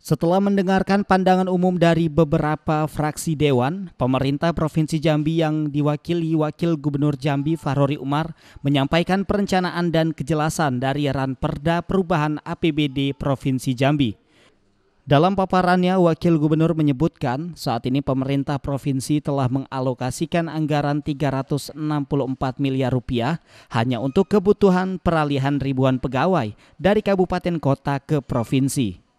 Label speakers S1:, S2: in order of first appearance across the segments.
S1: Setelah mendengarkan pandangan umum dari beberapa fraksi dewan, pemerintah Provinsi Jambi yang diwakili Wakil Gubernur Jambi Farori Umar menyampaikan perencanaan dan kejelasan dari Perda Perubahan APBD Provinsi Jambi. Dalam paparannya, Wakil Gubernur menyebutkan saat ini pemerintah provinsi telah mengalokasikan anggaran 364 miliar rupiah hanya untuk kebutuhan peralihan ribuan pegawai dari kabupaten kota ke provinsi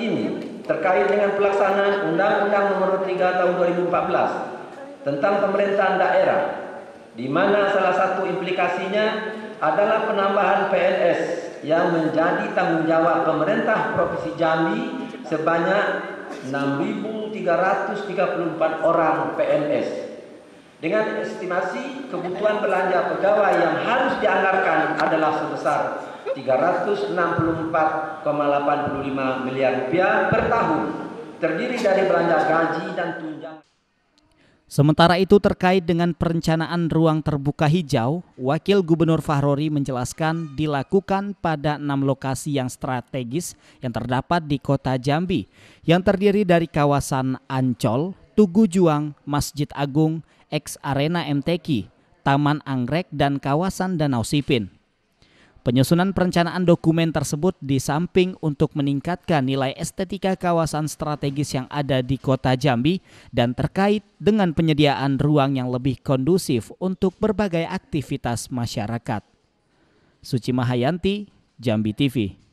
S2: ini terkait dengan pelaksanaan Undang-Undang Nomor 3 Tahun 2014 tentang pemerintahan daerah di mana salah satu implikasinya adalah penambahan PNS yang menjadi tanggung jawab pemerintah Provinsi Jambi sebanyak 6.334 orang PNS dengan estimasi kebutuhan belanja pegawai yang harus dianggarkan adalah sebesar 364,85 miliar rupiah per tahun terdiri dari belanja gaji dan tunjangan.
S1: Sementara itu terkait dengan perencanaan ruang terbuka hijau, Wakil Gubernur Fahrori menjelaskan dilakukan pada enam lokasi yang strategis yang terdapat di kota Jambi, yang terdiri dari kawasan Ancol, Tugu Juang, Masjid Agung, Ex Arena MTQ, Taman Anggrek, dan kawasan Danau Sipin. Penyusunan perencanaan dokumen tersebut di samping untuk meningkatkan nilai estetika kawasan strategis yang ada di Kota Jambi dan terkait dengan penyediaan ruang yang lebih kondusif untuk berbagai aktivitas masyarakat. Suci Mahayanti, Jambi TV.